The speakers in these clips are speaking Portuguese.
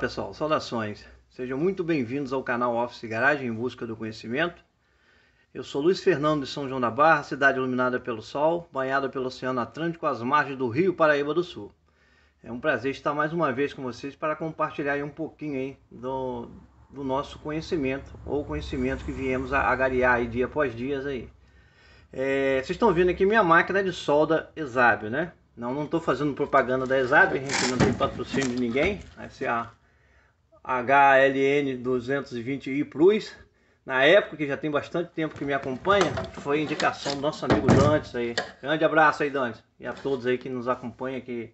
pessoal, saudações. Sejam muito bem-vindos ao canal Office Garagem em busca do conhecimento. Eu sou Luiz Fernando de São João da Barra, cidade iluminada pelo sol, banhada pelo Oceano Atlântico às margens do Rio Paraíba do Sul. É um prazer estar mais uma vez com vocês para compartilhar um pouquinho aí do, do nosso conhecimento ou conhecimento que viemos a agariar aí dia após dia aí. É, vocês estão vendo aqui minha máquina de solda Exábio, né? Não, não estou fazendo propaganda da Exab, a gente não tem patrocínio de ninguém. Essa é a HLN 220i Plus, na época, que já tem bastante tempo que me acompanha, foi indicação do nosso amigo Dantes aí. Grande abraço aí, Dantes, e a todos aí que nos acompanha, que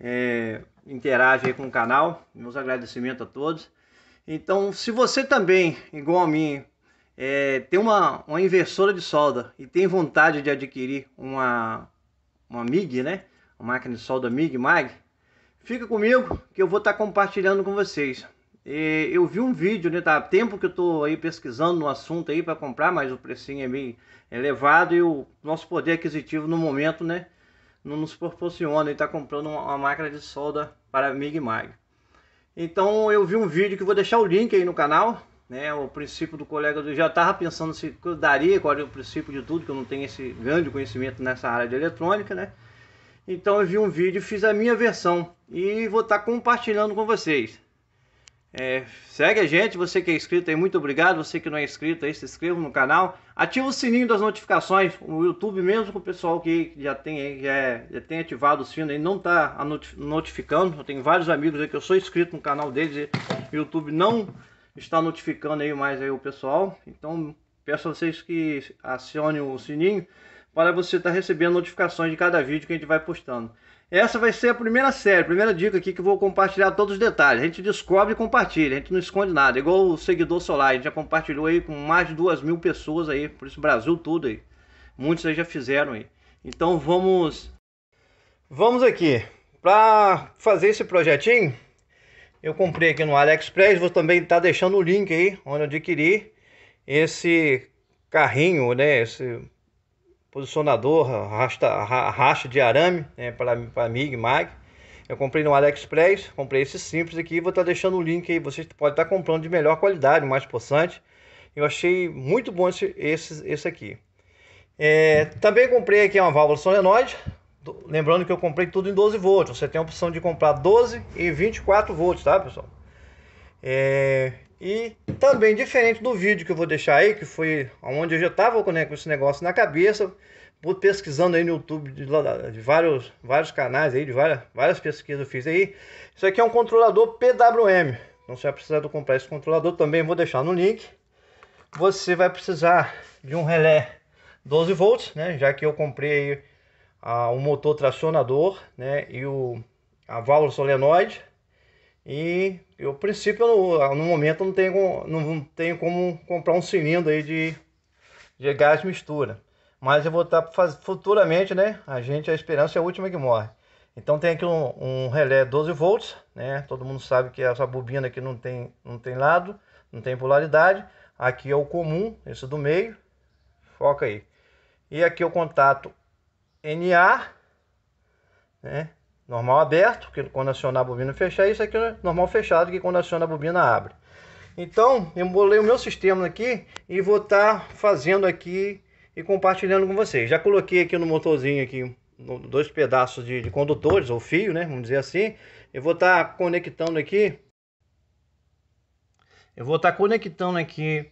é, interage aí com o canal. Meus agradecimentos a todos. Então, se você também, igual a mim, é, tem uma, uma inversora de solda e tem vontade de adquirir uma, uma MIG, né? Uma máquina de solda MIG, MAG, Fica comigo que eu vou estar tá compartilhando com vocês. E eu vi um vídeo, né? Tá há tempo que eu estou aí pesquisando no assunto aí para comprar, mas o precinho é meio elevado e o nosso poder aquisitivo no momento, né? Não nos proporciona e está comprando uma máquina de solda para MIG Mag. Então eu vi um vídeo que vou deixar o link aí no canal, né? O princípio do colega do já estava pensando se daria, qual era o princípio de tudo, que eu não tenho esse grande conhecimento nessa área de eletrônica, né? Então eu vi um vídeo e fiz a minha versão e vou estar tá compartilhando com vocês. É, segue a gente, você que é inscrito aí, muito obrigado. Você que não é inscrito aí, se inscreva no canal. Ativa o sininho das notificações. O YouTube, mesmo com o pessoal que já tem, já, já tem ativado o sino aí, não está notificando. Eu tenho vários amigos aí que eu sou inscrito no canal deles e o YouTube não está notificando aí mais aí o pessoal. Então peço a vocês que acionem o sininho para você estar tá recebendo notificações de cada vídeo que a gente vai postando. Essa vai ser a primeira série, a primeira dica aqui que eu vou compartilhar todos os detalhes. A gente descobre e compartilha, a gente não esconde nada. Igual o seguidor solar, a gente já compartilhou aí com mais de duas mil pessoas aí, por isso Brasil todo aí. Muitos aí já fizeram aí. Então vamos, vamos aqui. Para fazer esse projetinho, eu comprei aqui no AliExpress, vou também estar tá deixando o link aí onde eu adquiri esse carrinho, né, esse posicionador, rasta, racha de arame né, para, para MIG, MAG. Eu comprei no AliExpress, comprei esse simples aqui, vou estar tá deixando o link aí, você pode estar tá comprando de melhor qualidade, mais possante. Eu achei muito bom esse, esse, esse aqui. É, também comprei aqui uma válvula solenoide, lembrando que eu comprei tudo em 12 volts, você tem a opção de comprar 12 e 24 volts, tá pessoal? É, e também diferente do vídeo que eu vou deixar aí, que foi onde eu já estava com esse negócio na cabeça, vou pesquisando aí no YouTube de, de, vários, vários canais aí, de várias, várias pesquisas eu fiz aí. Isso aqui é um controlador PWM. Então você vai precisar de comprar esse controlador também, vou deixar no link. Você vai precisar de um relé 12 volts, né? Já que eu comprei aí ah, o um motor tracionador, né? E o, a válvula solenoide e eu, princípio, no ah, no momento não tenho, não tenho como comprar um cilindro aí de, de gás mistura. Mas eu vou estar fazer futuramente, né? A gente, a esperança é a última que morre. Então tem aqui um, um, relé 12 volts, né? Todo mundo sabe que essa bobina aqui não tem, não tem lado, não tem polaridade. Aqui é o comum, esse do meio. Foca aí. E aqui é o contato NA, né? Normal aberto, que quando acionar a bobina fechar, isso aqui é normal fechado, que quando aciona a bobina abre. Então, eu bolei o meu sistema aqui e vou estar tá fazendo aqui e compartilhando com vocês. Já coloquei aqui no motorzinho aqui dois pedaços de, de condutores ou fio, né? Vamos dizer assim. Eu vou estar tá conectando aqui. Eu vou estar tá conectando aqui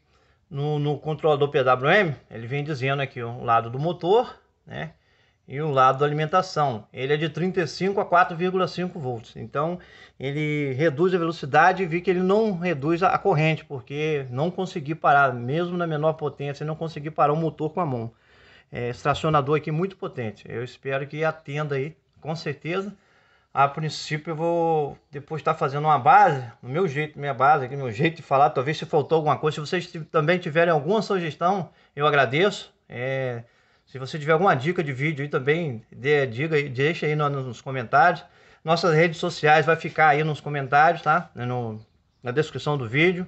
no, no, controlador PWM. Ele vem dizendo aqui o lado do motor, né? e o lado da alimentação. Ele é de 35 a 4,5 volts. Então ele reduz a velocidade e vi que ele não reduz a corrente, porque não consegui parar, mesmo na menor potência, não consegui parar o motor com a mão. É, extracionador aqui muito potente. Eu espero que atenda aí, com certeza. A princípio eu vou depois estar tá fazendo uma base, no meu jeito, minha base, aqui, meu jeito de falar, talvez se faltou alguma coisa. Se vocês também tiverem alguma sugestão, eu agradeço. É, se você tiver alguma dica de vídeo aí também, dê, diga, deixa aí nos comentários. Nossas redes sociais vai ficar aí nos comentários, tá? No, na descrição do vídeo.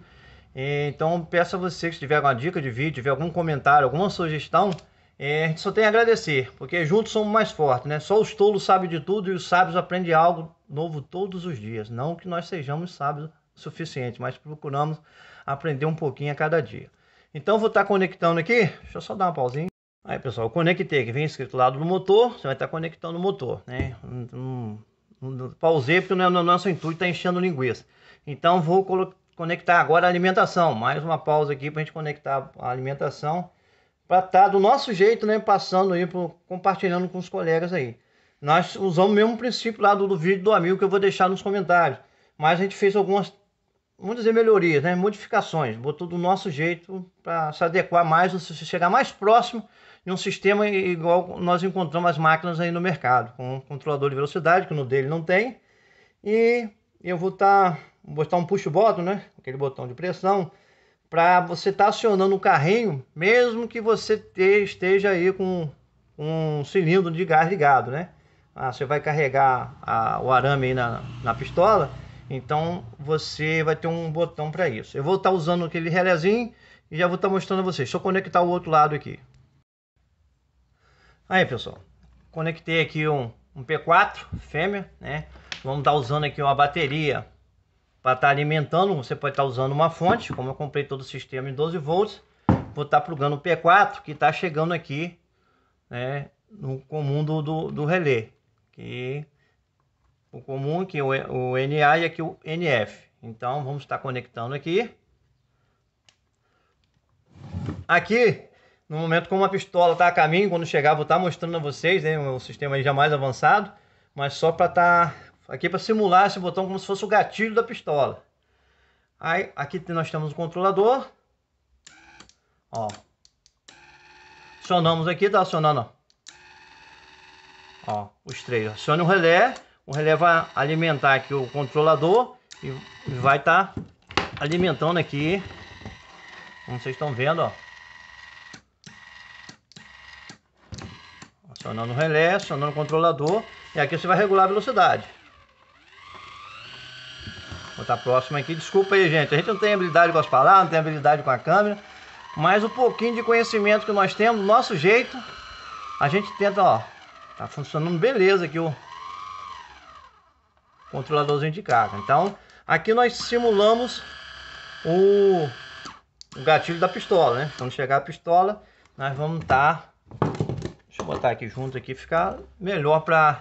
Então peço a você que se tiver alguma dica de vídeo, tiver algum comentário, alguma sugestão, é, a gente só tem a agradecer, porque juntos somos mais fortes, né? Só os tolos sabem de tudo e os sábios aprendem algo novo todos os dias. Não que nós sejamos sábios o suficiente, mas procuramos aprender um pouquinho a cada dia. Então vou estar tá conectando aqui, deixa eu só dar uma pausinha. Aí pessoal, conectei, que vem escrito lado do motor, você vai estar conectando o motor, né? Um, pausei porque não é o é nosso intuito, está enchendo linguiça. Então vou conectar agora a alimentação, mais uma pausa aqui para a gente conectar a alimentação, para estar tá do nosso jeito, né? Passando aí, pro, compartilhando com os colegas aí. Nós usamos o mesmo princípio lá do, do vídeo do amigo que eu vou deixar nos comentários, mas a gente fez algumas vamos dizer, melhorias, né? modificações, botou do nosso jeito para se adequar mais, se chegar mais próximo e um sistema igual nós encontramos as máquinas aí no mercado, com um controlador de velocidade, que no dele não tem, e eu vou estar tá, botar um push button, né? Aquele botão de pressão, para você estar tá acionando o carrinho, mesmo que você te, esteja aí com um cilindro de gás ligado, né? Ah, você vai carregar a, o arame aí na, na pistola, então você vai ter um botão para isso. Eu vou estar tá usando aquele relézinho e já vou estar tá mostrando a vocês. Só conectar o outro lado aqui. Aí, pessoal, conectei aqui um, um P4 fêmea, né? Vamos estar tá usando aqui uma bateria para estar tá alimentando. Você pode estar tá usando uma fonte, como eu comprei todo o sistema em 12 volts. Vou estar tá plugando o P4 que está chegando aqui, né? No comum do, do, do relé, que o comum que o, o NA e aqui o NF. Então vamos estar tá conectando aqui. Aqui no momento, como a pistola está a caminho, quando chegar, vou estar tá mostrando a vocês, né? O sistema aí já mais avançado, mas só para estar tá aqui para simular esse botão como se fosse o gatilho da pistola. Aí, aqui nós temos o controlador. Ó. Acionamos aqui, tá acionando, ó. ó os três. Acione o relé, o relé vai alimentar aqui o controlador e vai estar tá alimentando aqui. Como vocês estão vendo, ó. acionando o relé, acionando o controlador e aqui você vai regular a velocidade. Vou estar próximo aqui, desculpa aí gente, a gente não tem habilidade com as palavras, não tem habilidade com a câmera, mas o um pouquinho de conhecimento que nós temos, do nosso jeito, a gente tenta, ó, tá funcionando beleza aqui o controladorzinho de carga. Então, aqui nós simulamos o, o gatilho da pistola, né? Quando chegar a pistola, nós vamos estar tá Deixa eu botar aqui junto aqui, ficar melhor para...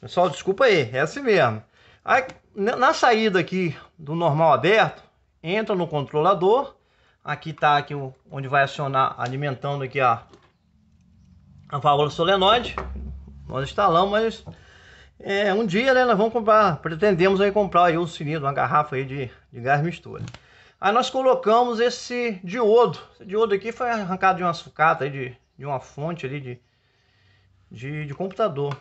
Pessoal, desculpa aí, é assim mesmo. Aí, na saída aqui do normal aberto, entra no controlador. Aqui tá aqui onde vai acionar, alimentando aqui a, a válvula solenoide. Nós instalamos, mas é, um dia né, nós vamos comprar, pretendemos aí comprar aí um cilindro, uma garrafa aí de, de gás mistura. Aí nós colocamos esse diodo. Esse diodo aqui foi arrancado de uma sucata aí de, de uma fonte ali de, de, de computador.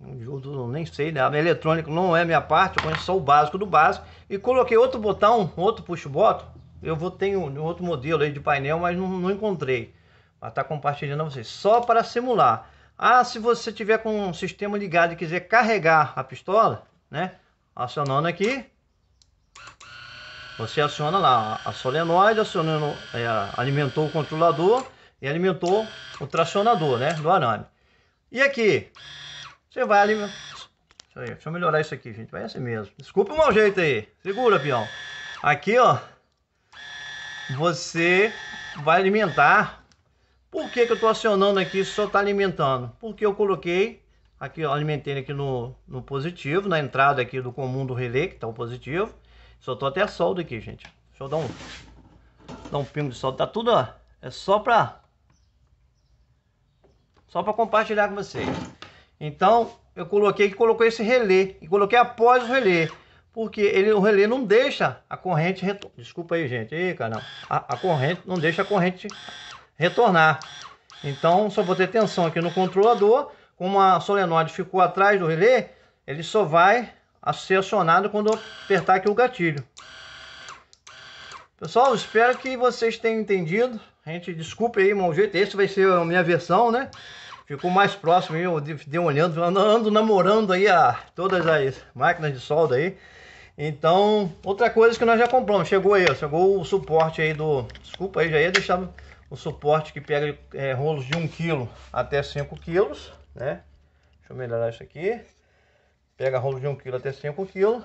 Eu, nem sei, né? A eletrônica não é minha parte, eu conheço só o básico do básico. E coloquei outro botão, outro push-bottom. Eu vou ter um, outro modelo aí de painel, mas não, não encontrei. Mas tá compartilhando com vocês, só para simular. Ah, se você tiver com um sistema ligado e quiser carregar a pistola, né? Acionando aqui, você aciona lá a solenoide, acionando, é, alimentou o controlador e alimentou o tracionador, né? Do arame. E aqui? Você vai ali. Aí, deixa eu melhorar isso aqui, gente. Vai assim mesmo. Desculpa o mau jeito aí. Segura, peão. Aqui, ó. Você vai alimentar. Por que, que eu tô acionando aqui só tá alimentando? Porque eu coloquei aqui, ó, alimentei aqui no, no positivo, na entrada aqui do comum do relé, que tá o positivo. Só tô até soldo aqui, gente. Deixa eu dar um, dar um pingo de soldo. Tá tudo, ó. É só pra só para compartilhar com vocês. Então, eu coloquei que colocou esse relé e coloquei após o relé, porque ele, o relé não deixa a corrente retor... desculpa aí gente, aí canal, a, a, corrente não deixa a corrente retornar. Então só vou ter tensão aqui no controlador, como a solenoide ficou atrás do relé, ele só vai ser acionado quando eu apertar aqui o gatilho. Pessoal, espero que vocês tenham entendido. A gente desculpe aí, mau jeito. Esse vai ser a minha versão, né? ficou mais próximo. Eu dei olhando, ando namorando aí a, todas as máquinas de solda aí. Então, outra coisa que nós já compramos, chegou aí, ó, chegou o suporte aí do, desculpa aí, já ia deixar o suporte que pega é, rolos de 1 kg até 5 kg, né? Deixa eu melhorar isso aqui. Pega rolo de 1 kg até 5 kg.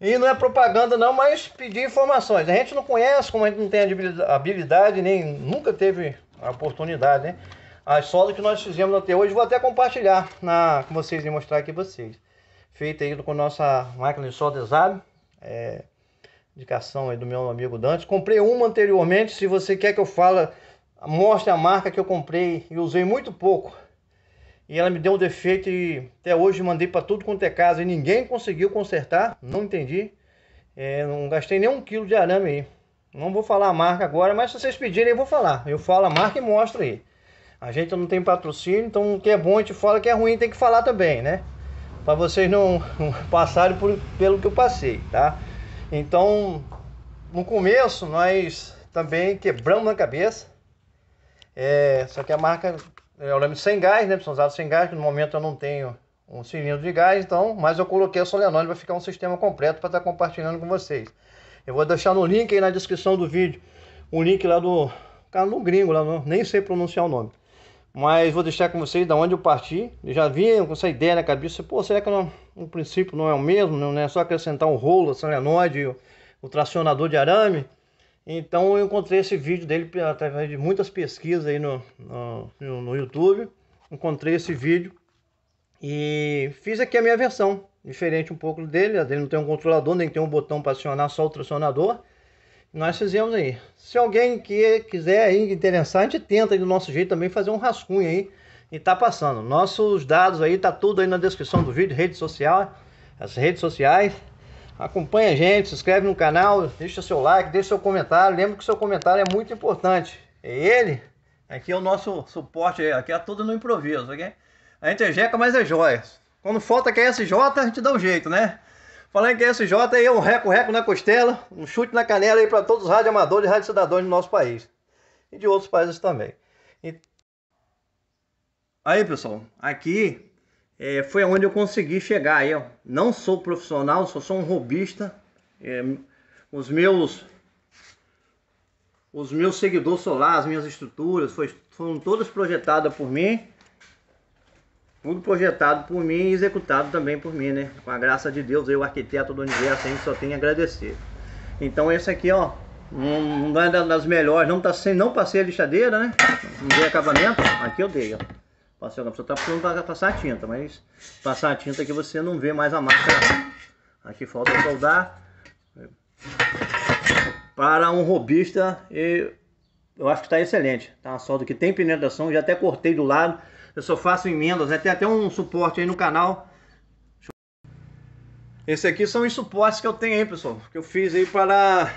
E não é propaganda não, mas pedir informações. A gente não conhece, como a gente não tem habilidade, nem nunca teve a oportunidade, né? As solas que nós fizemos até hoje, vou até compartilhar na, com vocês e mostrar aqui vocês. Feita aí com nossa máquina de solda Zab, é, indicação aí do meu amigo Dante. Comprei uma anteriormente, se você quer que eu fale, mostre a marca que eu comprei e usei muito pouco. E ela me deu um defeito e até hoje mandei para tudo quanto é casa e ninguém conseguiu consertar, não entendi. É, não gastei nem um quilo de arame aí. Não vou falar a marca agora, mas se vocês pedirem eu vou falar. Eu falo a marca e mostro aí. A gente não tem patrocínio, então o que é bom a gente fala, o que é ruim tem que falar também, né? Para vocês não, não passarem por, pelo que eu passei, tá? Então, no começo, nós também quebramos a cabeça. É, só que a marca, eu lembro sem gás, né? São usados sem gás, no momento eu não tenho um cilindro de gás, então, mas eu coloquei a Solenóide, para ficar um sistema completo para estar tá compartilhando com vocês. Eu vou deixar no link aí na descrição do vídeo, o um link lá do cara no gringo lá, não, nem sei pronunciar o nome. Mas vou deixar com vocês da onde eu parti. Eu já vinha com essa ideia na cabeça. Pô, será que não, o princípio não é o mesmo? Não é só acrescentar um rolo, solenoide, assim, o, o tracionador de arame? Então eu encontrei esse vídeo dele através de muitas pesquisas aí no, no, no YouTube. Encontrei esse vídeo e fiz aqui a minha versão. Diferente um pouco dele, a dele não tem um controlador, nem tem um botão para acionar só o tracionador nós fizemos aí. Se alguém que quiser aí interessar, a gente tenta aí do nosso jeito também fazer um rascunho aí e tá passando. Nossos dados aí tá tudo aí na descrição do vídeo, rede social, as redes sociais. Acompanha a gente, se inscreve no canal, deixa seu like, deixa seu comentário. Lembra que seu comentário é muito importante. É ele. Aqui é o nosso suporte aí, aqui é tudo no improviso, ok? A gente é jeca, mas é joias. Quando falta que é SJ, a gente dá um jeito, né? Falando que é SJ aí é um reco-reco na costela, um chute na canela aí para todos os radioamadores e cidadãos do nosso país. E de outros países também. E... Aí, pessoal, aqui é, foi onde eu consegui chegar aí, ó. Não sou profissional, sou só um robista. É, os meus os meus seguidores solares, as minhas estruturas, foi, foram todas projetadas por mim. Tudo projetado por mim e executado também por mim, né? Com a graça de Deus, eu, arquiteto do universo, a gente só tem a agradecer. Então esse aqui, ó, um, é das melhores, não, tá sem, não passei a lixadeira, né? Não dei acabamento, aqui eu dei, ó. Passei, tá tá, tá a pessoa tá precisando passar tinta, mas passar a tinta que você não vê mais a marca. Aqui falta soldar. Para um robista, eu acho que está excelente. Tá uma solda que tem penetração, já até cortei do lado eu só faço emendas, né? Tem até um suporte aí no canal. Esse aqui são os suportes que eu tenho aí, pessoal. Que eu fiz aí para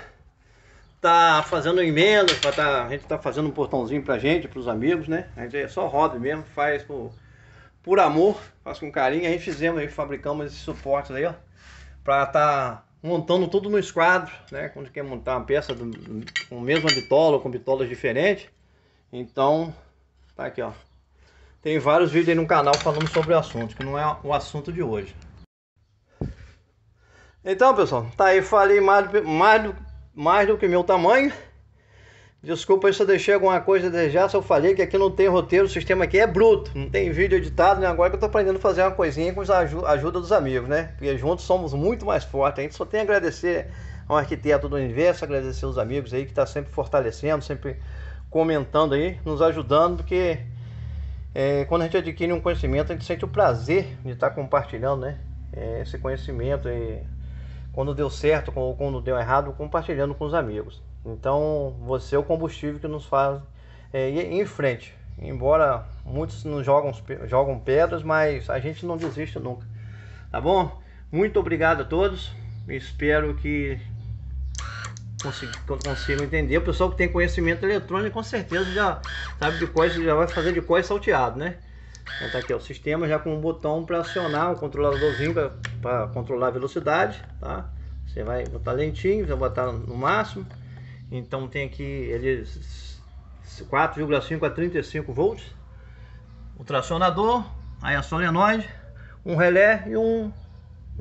tá fazendo emendas, para tá, a gente tá fazendo um portãozinho pra gente, pros amigos, né? A gente é só hobby mesmo, faz por, por amor, faz com carinho. Aí fizemos aí, fabricamos esses suportes aí, ó. Pra tá montando tudo no esquadro, né? Quando quer montar uma peça do, com a mesma bitola, com bitolas diferentes. Então, tá aqui, ó. Tem vários vídeos aí no canal falando sobre o assunto, que não é o assunto de hoje. Então, pessoal, tá aí, falei mais, mais, do, mais do que meu tamanho. Desculpa aí se eu deixei alguma coisa a desejar, se eu falei que aqui não tem roteiro, o sistema aqui é bruto, não tem vídeo editado, né? Agora que eu tô aprendendo a fazer uma coisinha com a ajuda dos amigos, né? Porque juntos somos muito mais fortes. A gente só tem a agradecer ao arquiteto do universo, agradecer aos amigos aí que tá sempre fortalecendo, sempre comentando aí, nos ajudando, porque é, quando a gente adquire um conhecimento, a gente sente o prazer de estar compartilhando né, é, esse conhecimento. E é, quando deu certo ou quando deu errado, compartilhando com os amigos. Então, você é o combustível que nos faz é, ir em frente. Embora muitos não jogam, jogam pedras, mas a gente não desiste nunca. Tá bom? Muito obrigado a todos. Espero que consigo, consigo entender. O pessoal que tem conhecimento eletrônico com certeza já sabe de qual, já vai fazer de qual salteado, né? Então tá aqui o sistema já com um botão para acionar o controladorzinho para controlar a velocidade, tá? Você vai botar lentinho, vai botar no máximo. Então tem aqui eles 4,5 a 35 volts. O tracionador, aí a solenoide, um relé e um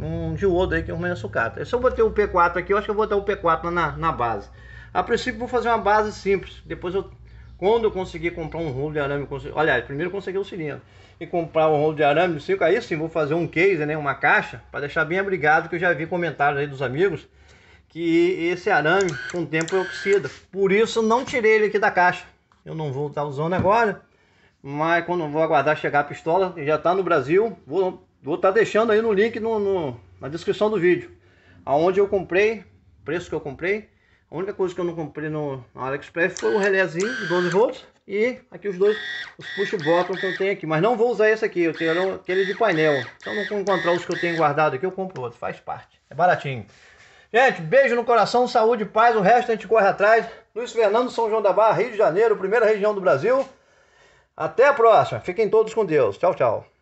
um diodo aí que um meio sucata. Eu só botei o P4 aqui, eu acho que eu vou dar o P4 na, na base. A princípio vou fazer uma base simples, depois eu, quando eu conseguir comprar um rolo de arame, consegui, olha, primeiro consegui o cilindro, e comprar um rolo de arame de 5, aí sim vou fazer um case, né, uma caixa, para deixar bem abrigado, que eu já vi comentários aí dos amigos, que esse arame com o tempo é oxida, por isso não tirei ele aqui da caixa, eu não vou estar usando agora, mas quando vou aguardar chegar a pistola, já está no Brasil, vou Vou estar tá deixando aí no link no, no, na descrição do vídeo. Aonde eu comprei, preço que eu comprei. A única coisa que eu não comprei no, no AliExpress foi o relézinho de 12 volts. E aqui os dois, os push bottom que eu tenho aqui. Mas não vou usar esse aqui, eu tenho aquele de painel. Então não vou encontrar os que eu tenho guardado aqui, eu compro outro. Faz parte, é baratinho. Gente, beijo no coração, saúde, paz, o resto a gente corre atrás. Luiz Fernando, São João da Barra, Rio de Janeiro, primeira região do Brasil. Até a próxima. Fiquem todos com Deus. Tchau, tchau.